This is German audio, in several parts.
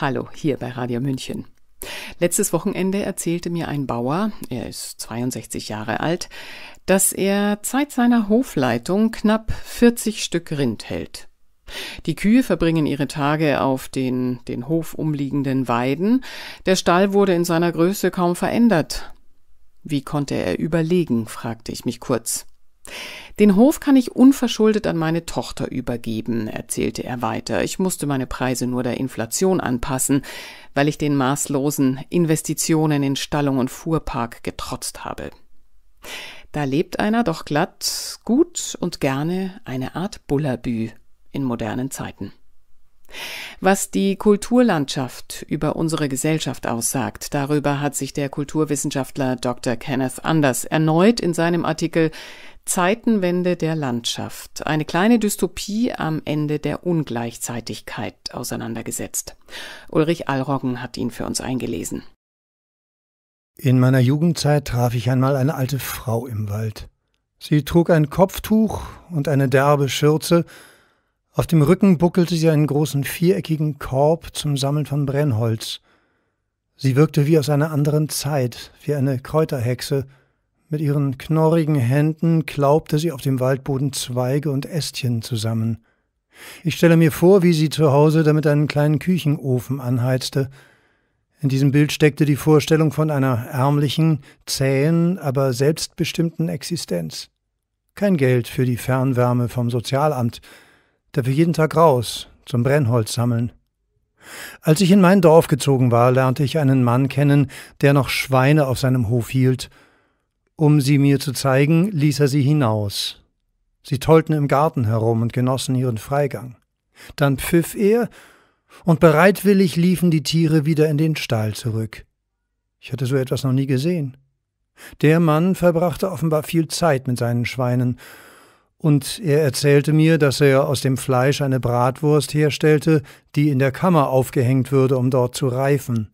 Hallo, hier bei Radio München. Letztes Wochenende erzählte mir ein Bauer, er ist 62 Jahre alt, dass er seit seiner Hofleitung knapp 40 Stück Rind hält. Die Kühe verbringen ihre Tage auf den den Hof umliegenden Weiden. Der Stall wurde in seiner Größe kaum verändert. Wie konnte er überlegen, fragte ich mich kurz. Den Hof kann ich unverschuldet an meine Tochter übergeben, erzählte er weiter. Ich musste meine Preise nur der Inflation anpassen, weil ich den maßlosen Investitionen in Stallung und Fuhrpark getrotzt habe. Da lebt einer doch glatt, gut und gerne eine Art Bullabü in modernen Zeiten. Was die Kulturlandschaft über unsere Gesellschaft aussagt, darüber hat sich der Kulturwissenschaftler Dr. Kenneth Anders erneut in seinem Artikel Zeitenwende der Landschaft. Eine kleine Dystopie am Ende der Ungleichzeitigkeit auseinandergesetzt. Ulrich Allroggen hat ihn für uns eingelesen. In meiner Jugendzeit traf ich einmal eine alte Frau im Wald. Sie trug ein Kopftuch und eine derbe Schürze. Auf dem Rücken buckelte sie einen großen viereckigen Korb zum Sammeln von Brennholz. Sie wirkte wie aus einer anderen Zeit, wie eine Kräuterhexe – mit ihren knorrigen Händen klaubte sie auf dem Waldboden Zweige und Ästchen zusammen. Ich stelle mir vor, wie sie zu Hause damit einen kleinen Küchenofen anheizte. In diesem Bild steckte die Vorstellung von einer ärmlichen, zähen, aber selbstbestimmten Existenz. Kein Geld für die Fernwärme vom Sozialamt, dafür jeden Tag raus, zum Brennholz sammeln. Als ich in mein Dorf gezogen war, lernte ich einen Mann kennen, der noch Schweine auf seinem Hof hielt – um sie mir zu zeigen, ließ er sie hinaus. Sie tollten im Garten herum und genossen ihren Freigang. Dann pfiff er, und bereitwillig liefen die Tiere wieder in den Stall zurück. Ich hatte so etwas noch nie gesehen. Der Mann verbrachte offenbar viel Zeit mit seinen Schweinen, und er erzählte mir, dass er aus dem Fleisch eine Bratwurst herstellte, die in der Kammer aufgehängt würde, um dort zu reifen.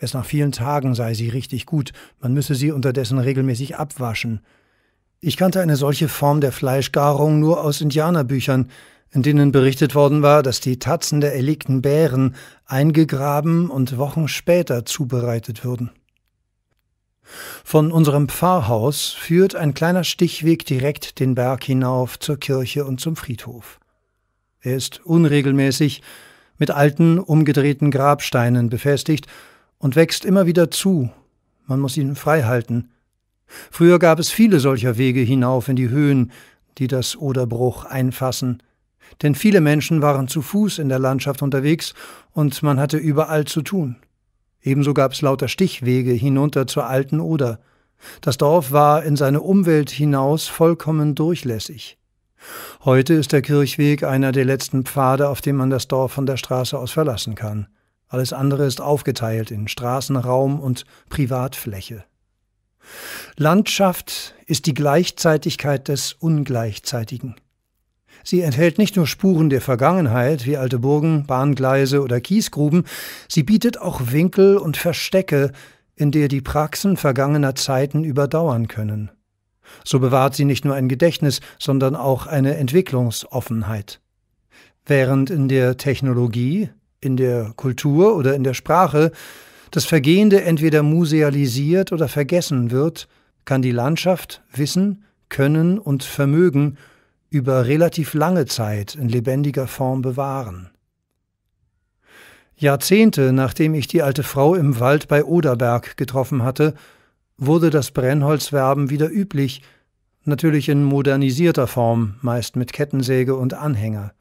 Erst nach vielen Tagen sei sie richtig gut, man müsse sie unterdessen regelmäßig abwaschen. Ich kannte eine solche Form der Fleischgarung nur aus Indianerbüchern, in denen berichtet worden war, dass die Tatzen der erlegten Bären eingegraben und Wochen später zubereitet würden. Von unserem Pfarrhaus führt ein kleiner Stichweg direkt den Berg hinauf zur Kirche und zum Friedhof. Er ist unregelmäßig, mit alten, umgedrehten Grabsteinen befestigt und wächst immer wieder zu. Man muss ihn frei halten. Früher gab es viele solcher Wege hinauf in die Höhen, die das Oderbruch einfassen. Denn viele Menschen waren zu Fuß in der Landschaft unterwegs und man hatte überall zu tun. Ebenso gab es lauter Stichwege hinunter zur alten Oder. Das Dorf war in seine Umwelt hinaus vollkommen durchlässig. Heute ist der Kirchweg einer der letzten Pfade, auf dem man das Dorf von der Straße aus verlassen kann. Alles andere ist aufgeteilt in Straßenraum und Privatfläche. Landschaft ist die Gleichzeitigkeit des Ungleichzeitigen. Sie enthält nicht nur Spuren der Vergangenheit wie alte Burgen, Bahngleise oder Kiesgruben, sie bietet auch Winkel und Verstecke, in der die Praxen vergangener Zeiten überdauern können. So bewahrt sie nicht nur ein Gedächtnis, sondern auch eine Entwicklungsoffenheit. Während in der Technologie in der Kultur oder in der Sprache das Vergehende entweder musealisiert oder vergessen wird, kann die Landschaft Wissen, Können und Vermögen über relativ lange Zeit in lebendiger Form bewahren. Jahrzehnte nachdem ich die alte Frau im Wald bei Oderberg getroffen hatte, wurde das Brennholzwerben wieder üblich, natürlich in modernisierter Form, meist mit Kettensäge und Anhänger.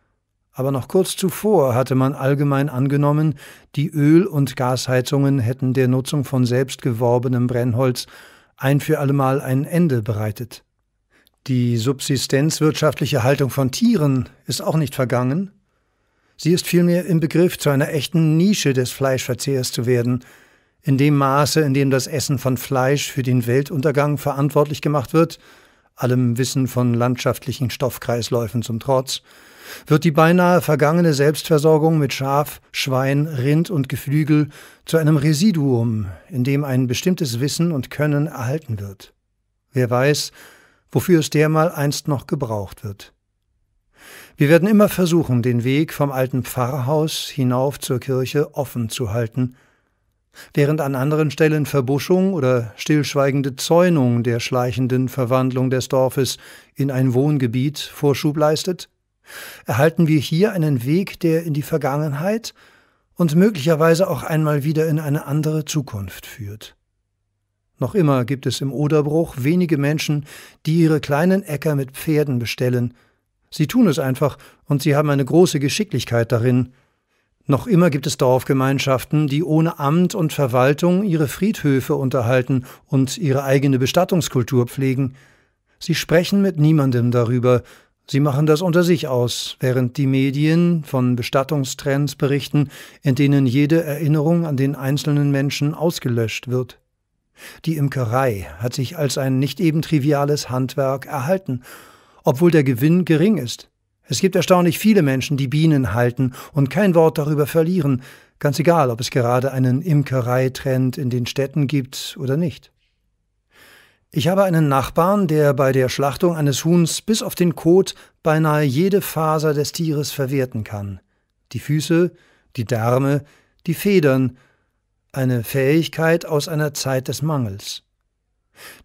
Aber noch kurz zuvor hatte man allgemein angenommen, die Öl- und Gasheizungen hätten der Nutzung von selbst geworbenem Brennholz ein für allemal ein Ende bereitet. Die subsistenzwirtschaftliche Haltung von Tieren ist auch nicht vergangen. Sie ist vielmehr im Begriff, zu einer echten Nische des Fleischverzehrs zu werden, in dem Maße, in dem das Essen von Fleisch für den Weltuntergang verantwortlich gemacht wird, allem Wissen von landschaftlichen Stoffkreisläufen zum Trotz, wird die beinahe vergangene Selbstversorgung mit Schaf, Schwein, Rind und Geflügel zu einem Residuum, in dem ein bestimmtes Wissen und Können erhalten wird. Wer weiß, wofür es dermal einst noch gebraucht wird. Wir werden immer versuchen, den Weg vom alten Pfarrhaus hinauf zur Kirche offen zu halten, während an anderen Stellen Verbuschung oder stillschweigende Zäunung der schleichenden Verwandlung des Dorfes in ein Wohngebiet Vorschub leistet erhalten wir hier einen Weg, der in die Vergangenheit und möglicherweise auch einmal wieder in eine andere Zukunft führt. Noch immer gibt es im Oderbruch wenige Menschen, die ihre kleinen Äcker mit Pferden bestellen. Sie tun es einfach und sie haben eine große Geschicklichkeit darin. Noch immer gibt es Dorfgemeinschaften, die ohne Amt und Verwaltung ihre Friedhöfe unterhalten und ihre eigene Bestattungskultur pflegen. Sie sprechen mit niemandem darüber, Sie machen das unter sich aus, während die Medien von Bestattungstrends berichten, in denen jede Erinnerung an den einzelnen Menschen ausgelöscht wird. Die Imkerei hat sich als ein nicht eben triviales Handwerk erhalten, obwohl der Gewinn gering ist. Es gibt erstaunlich viele Menschen, die Bienen halten und kein Wort darüber verlieren, ganz egal, ob es gerade einen Imkereitrend in den Städten gibt oder nicht. Ich habe einen Nachbarn, der bei der Schlachtung eines Huhns bis auf den Kot beinahe jede Faser des Tieres verwerten kann. Die Füße, die Därme, die Federn, eine Fähigkeit aus einer Zeit des Mangels.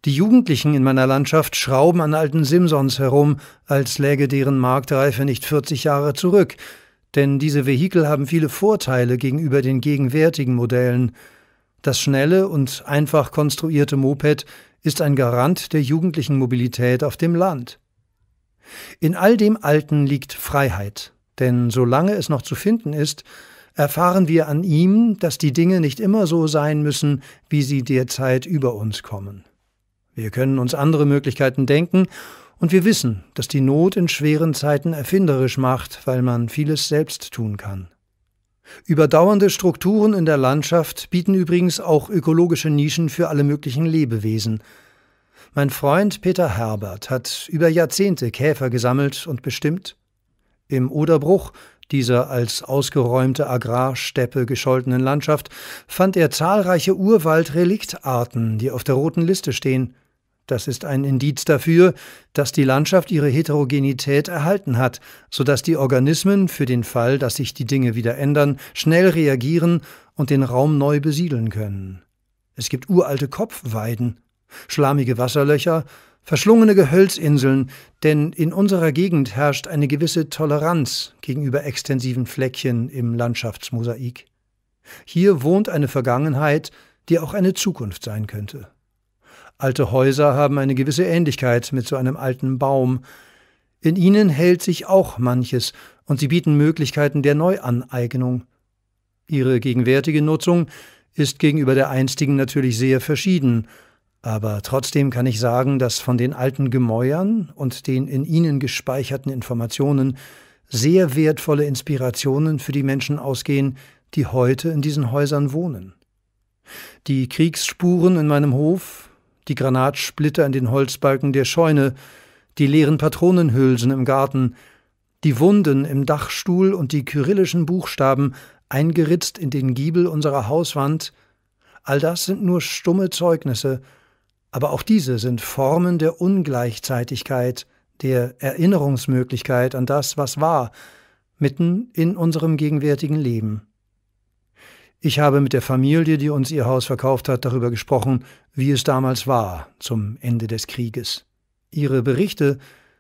Die Jugendlichen in meiner Landschaft schrauben an alten Simsons herum, als läge deren Marktreife nicht 40 Jahre zurück, denn diese Vehikel haben viele Vorteile gegenüber den gegenwärtigen Modellen. Das schnelle und einfach konstruierte Moped ist ein Garant der jugendlichen Mobilität auf dem Land. In all dem Alten liegt Freiheit, denn solange es noch zu finden ist, erfahren wir an ihm, dass die Dinge nicht immer so sein müssen, wie sie derzeit über uns kommen. Wir können uns andere Möglichkeiten denken, und wir wissen, dass die Not in schweren Zeiten erfinderisch macht, weil man vieles selbst tun kann. Überdauernde Strukturen in der Landschaft bieten übrigens auch ökologische Nischen für alle möglichen Lebewesen. Mein Freund Peter Herbert hat über Jahrzehnte Käfer gesammelt und bestimmt. Im Oderbruch, dieser als ausgeräumte Agrarsteppe gescholtenen Landschaft, fand er zahlreiche Urwaldreliktarten, die auf der roten Liste stehen. Das ist ein Indiz dafür, dass die Landschaft ihre Heterogenität erhalten hat, sodass die Organismen für den Fall, dass sich die Dinge wieder ändern, schnell reagieren und den Raum neu besiedeln können. Es gibt uralte Kopfweiden, schlammige Wasserlöcher, verschlungene Gehölzinseln, denn in unserer Gegend herrscht eine gewisse Toleranz gegenüber extensiven Fleckchen im Landschaftsmosaik. Hier wohnt eine Vergangenheit, die auch eine Zukunft sein könnte. Alte Häuser haben eine gewisse Ähnlichkeit mit so einem alten Baum. In ihnen hält sich auch manches, und sie bieten Möglichkeiten der Neuaneignung. Ihre gegenwärtige Nutzung ist gegenüber der einstigen natürlich sehr verschieden, aber trotzdem kann ich sagen, dass von den alten Gemäuern und den in ihnen gespeicherten Informationen sehr wertvolle Inspirationen für die Menschen ausgehen, die heute in diesen Häusern wohnen. Die Kriegsspuren in meinem Hof, die Granatsplitter in den Holzbalken der Scheune, die leeren Patronenhülsen im Garten, die Wunden im Dachstuhl und die kyrillischen Buchstaben eingeritzt in den Giebel unserer Hauswand, all das sind nur stumme Zeugnisse, aber auch diese sind Formen der Ungleichzeitigkeit, der Erinnerungsmöglichkeit an das, was war, mitten in unserem gegenwärtigen Leben. Ich habe mit der Familie, die uns ihr Haus verkauft hat, darüber gesprochen, wie es damals war, zum Ende des Krieges. Ihre Berichte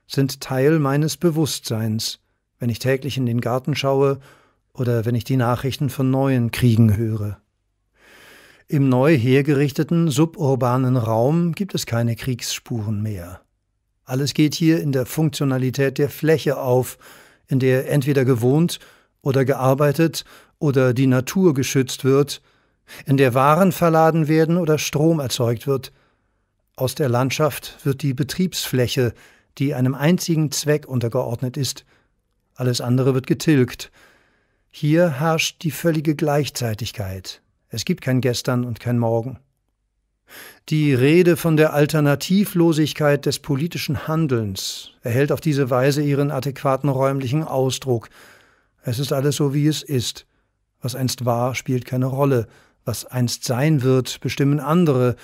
sind Teil meines Bewusstseins, wenn ich täglich in den Garten schaue oder wenn ich die Nachrichten von neuen Kriegen höre. Im neu hergerichteten suburbanen Raum gibt es keine Kriegsspuren mehr. Alles geht hier in der Funktionalität der Fläche auf, in der entweder gewohnt oder gearbeitet oder die Natur geschützt wird, in der Waren verladen werden oder Strom erzeugt wird. Aus der Landschaft wird die Betriebsfläche, die einem einzigen Zweck untergeordnet ist. Alles andere wird getilgt. Hier herrscht die völlige Gleichzeitigkeit. Es gibt kein Gestern und kein Morgen. Die Rede von der Alternativlosigkeit des politischen Handelns erhält auf diese Weise ihren adäquaten räumlichen Ausdruck. Es ist alles so, wie es ist. Was einst war, spielt keine Rolle. Was einst sein wird, bestimmen andere.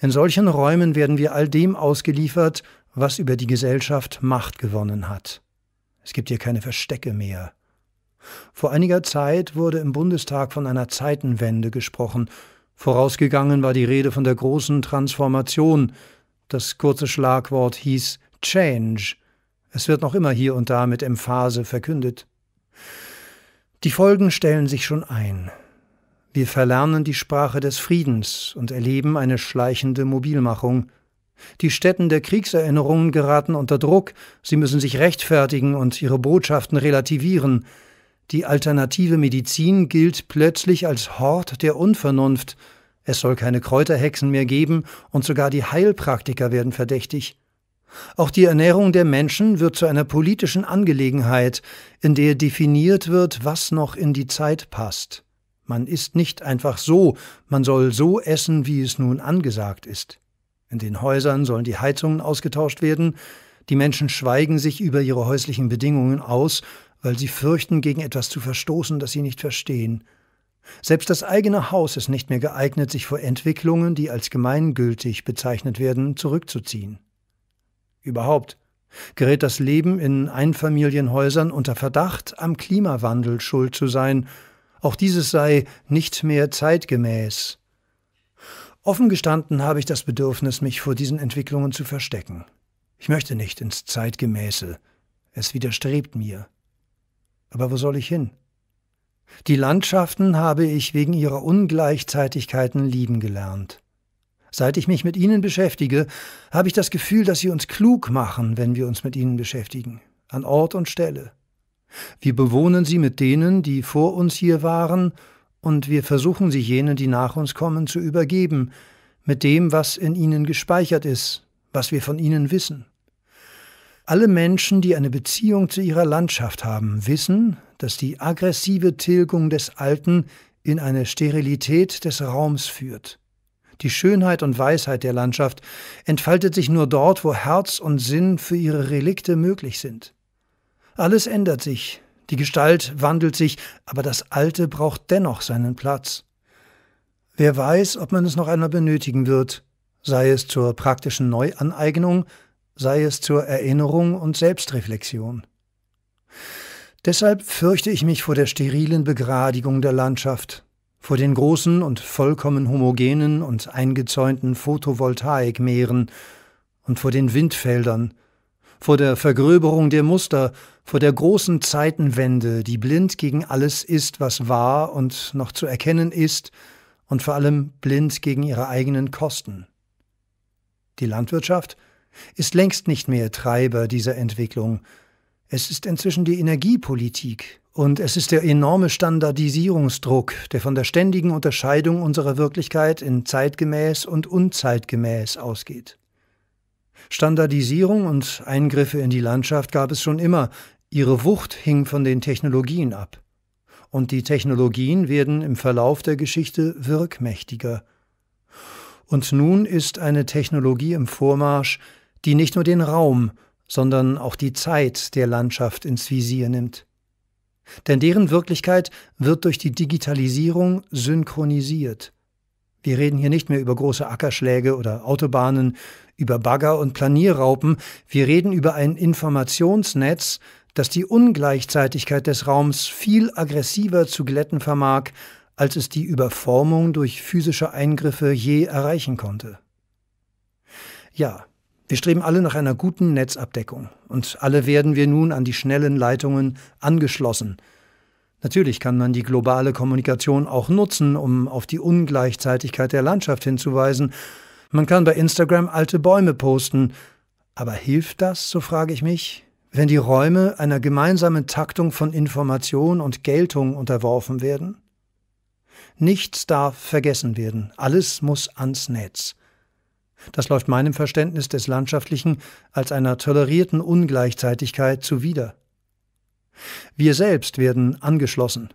In solchen Räumen werden wir all dem ausgeliefert, was über die Gesellschaft Macht gewonnen hat. Es gibt hier keine Verstecke mehr. Vor einiger Zeit wurde im Bundestag von einer Zeitenwende gesprochen. Vorausgegangen war die Rede von der großen Transformation. Das kurze Schlagwort hieß Change. Es wird noch immer hier und da mit Emphase verkündet. Die Folgen stellen sich schon ein. Wir verlernen die Sprache des Friedens und erleben eine schleichende Mobilmachung. Die Stätten der Kriegserinnerungen geraten unter Druck, sie müssen sich rechtfertigen und ihre Botschaften relativieren. Die alternative Medizin gilt plötzlich als Hort der Unvernunft. Es soll keine Kräuterhexen mehr geben und sogar die Heilpraktiker werden verdächtig. Auch die Ernährung der Menschen wird zu einer politischen Angelegenheit, in der definiert wird, was noch in die Zeit passt. Man isst nicht einfach so, man soll so essen, wie es nun angesagt ist. In den Häusern sollen die Heizungen ausgetauscht werden, die Menschen schweigen sich über ihre häuslichen Bedingungen aus, weil sie fürchten, gegen etwas zu verstoßen, das sie nicht verstehen. Selbst das eigene Haus ist nicht mehr geeignet, sich vor Entwicklungen, die als gemeingültig bezeichnet werden, zurückzuziehen überhaupt, gerät das Leben in Einfamilienhäusern unter Verdacht, am Klimawandel schuld zu sein. Auch dieses sei nicht mehr zeitgemäß. Offen gestanden habe ich das Bedürfnis, mich vor diesen Entwicklungen zu verstecken. Ich möchte nicht ins Zeitgemäße. Es widerstrebt mir. Aber wo soll ich hin? Die Landschaften habe ich wegen ihrer Ungleichzeitigkeiten lieben gelernt. Seit ich mich mit ihnen beschäftige, habe ich das Gefühl, dass sie uns klug machen, wenn wir uns mit ihnen beschäftigen, an Ort und Stelle. Wir bewohnen sie mit denen, die vor uns hier waren, und wir versuchen sie jenen, die nach uns kommen, zu übergeben, mit dem, was in ihnen gespeichert ist, was wir von ihnen wissen. Alle Menschen, die eine Beziehung zu ihrer Landschaft haben, wissen, dass die aggressive Tilgung des Alten in eine Sterilität des Raums führt. Die Schönheit und Weisheit der Landschaft entfaltet sich nur dort, wo Herz und Sinn für ihre Relikte möglich sind. Alles ändert sich, die Gestalt wandelt sich, aber das Alte braucht dennoch seinen Platz. Wer weiß, ob man es noch einmal benötigen wird, sei es zur praktischen Neuaneignung, sei es zur Erinnerung und Selbstreflexion. Deshalb fürchte ich mich vor der sterilen Begradigung der Landschaft, vor den großen und vollkommen homogenen und eingezäunten Photovoltaikmeeren und vor den Windfeldern, vor der Vergröberung der Muster, vor der großen Zeitenwende, die blind gegen alles ist, was war und noch zu erkennen ist, und vor allem blind gegen ihre eigenen Kosten. Die Landwirtschaft ist längst nicht mehr Treiber dieser Entwicklung, es ist inzwischen die Energiepolitik und es ist der enorme Standardisierungsdruck, der von der ständigen Unterscheidung unserer Wirklichkeit in zeitgemäß und unzeitgemäß ausgeht. Standardisierung und Eingriffe in die Landschaft gab es schon immer, ihre Wucht hing von den Technologien ab. Und die Technologien werden im Verlauf der Geschichte wirkmächtiger. Und nun ist eine Technologie im Vormarsch, die nicht nur den Raum, sondern auch die Zeit der Landschaft ins Visier nimmt. Denn deren Wirklichkeit wird durch die Digitalisierung synchronisiert. Wir reden hier nicht mehr über große Ackerschläge oder Autobahnen, über Bagger und Planierraupen, wir reden über ein Informationsnetz, das die Ungleichzeitigkeit des Raums viel aggressiver zu glätten vermag, als es die Überformung durch physische Eingriffe je erreichen konnte. Ja, wir streben alle nach einer guten Netzabdeckung und alle werden wir nun an die schnellen Leitungen angeschlossen. Natürlich kann man die globale Kommunikation auch nutzen, um auf die Ungleichzeitigkeit der Landschaft hinzuweisen. Man kann bei Instagram alte Bäume posten. Aber hilft das, so frage ich mich, wenn die Räume einer gemeinsamen Taktung von Information und Geltung unterworfen werden? Nichts darf vergessen werden, alles muss ans Netz. Das läuft meinem Verständnis des Landschaftlichen als einer tolerierten Ungleichzeitigkeit zuwider. Wir selbst werden angeschlossen.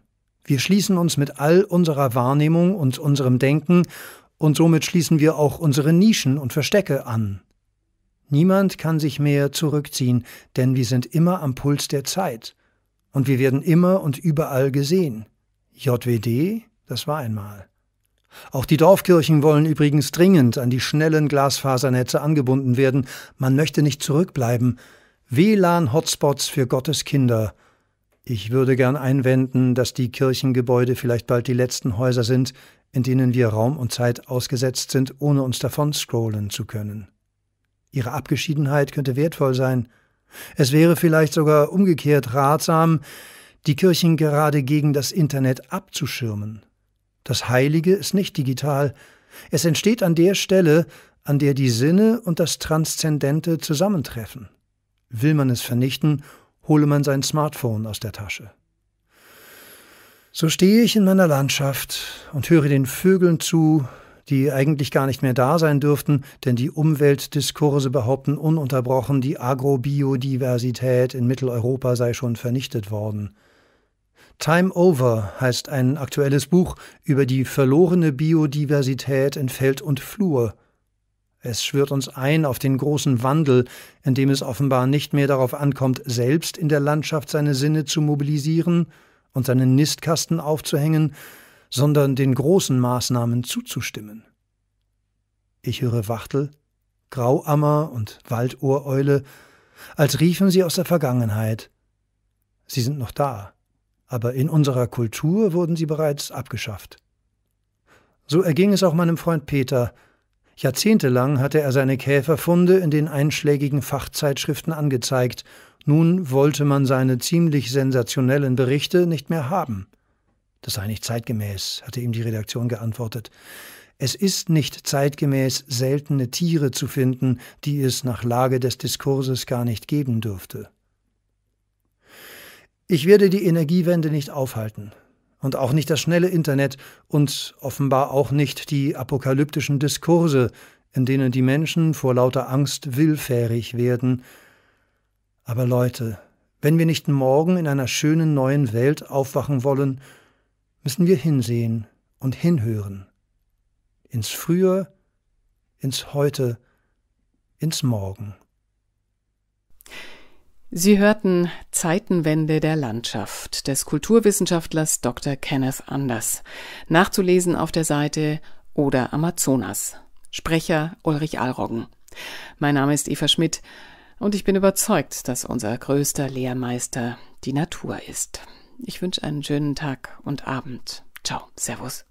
Wir schließen uns mit all unserer Wahrnehmung und unserem Denken und somit schließen wir auch unsere Nischen und Verstecke an. Niemand kann sich mehr zurückziehen, denn wir sind immer am Puls der Zeit und wir werden immer und überall gesehen. JWD, das war einmal. Auch die Dorfkirchen wollen übrigens dringend an die schnellen Glasfasernetze angebunden werden. Man möchte nicht zurückbleiben. WLAN-Hotspots für Gottes Kinder. Ich würde gern einwenden, dass die Kirchengebäude vielleicht bald die letzten Häuser sind, in denen wir Raum und Zeit ausgesetzt sind, ohne uns davon scrollen zu können. Ihre Abgeschiedenheit könnte wertvoll sein. Es wäre vielleicht sogar umgekehrt ratsam, die Kirchen gerade gegen das Internet abzuschirmen. Das Heilige ist nicht digital. Es entsteht an der Stelle, an der die Sinne und das Transzendente zusammentreffen. Will man es vernichten, hole man sein Smartphone aus der Tasche. So stehe ich in meiner Landschaft und höre den Vögeln zu, die eigentlich gar nicht mehr da sein dürften, denn die Umweltdiskurse behaupten ununterbrochen, die Agrobiodiversität in Mitteleuropa sei schon vernichtet worden. Time Over heißt ein aktuelles Buch über die verlorene Biodiversität in Feld und Flur. Es schwört uns ein auf den großen Wandel, in dem es offenbar nicht mehr darauf ankommt, selbst in der Landschaft seine Sinne zu mobilisieren und seinen Nistkasten aufzuhängen, sondern den großen Maßnahmen zuzustimmen. Ich höre Wachtel, Grauammer und Waldohreule, als riefen sie aus der Vergangenheit. Sie sind noch da aber in unserer Kultur wurden sie bereits abgeschafft. So erging es auch meinem Freund Peter. Jahrzehntelang hatte er seine Käferfunde in den einschlägigen Fachzeitschriften angezeigt, nun wollte man seine ziemlich sensationellen Berichte nicht mehr haben. Das sei nicht zeitgemäß, hatte ihm die Redaktion geantwortet. Es ist nicht zeitgemäß, seltene Tiere zu finden, die es nach Lage des Diskurses gar nicht geben dürfte. Ich werde die Energiewende nicht aufhalten. Und auch nicht das schnelle Internet und offenbar auch nicht die apokalyptischen Diskurse, in denen die Menschen vor lauter Angst willfährig werden. Aber Leute, wenn wir nicht morgen in einer schönen neuen Welt aufwachen wollen, müssen wir hinsehen und hinhören. Ins Frühe, ins Heute, ins Morgen. Sie hörten Zeitenwende der Landschaft des Kulturwissenschaftlers Dr. Kenneth Anders. Nachzulesen auf der Seite oder Amazonas. Sprecher Ulrich Alroggen. Mein Name ist Eva Schmidt und ich bin überzeugt, dass unser größter Lehrmeister die Natur ist. Ich wünsche einen schönen Tag und Abend. Ciao, Servus.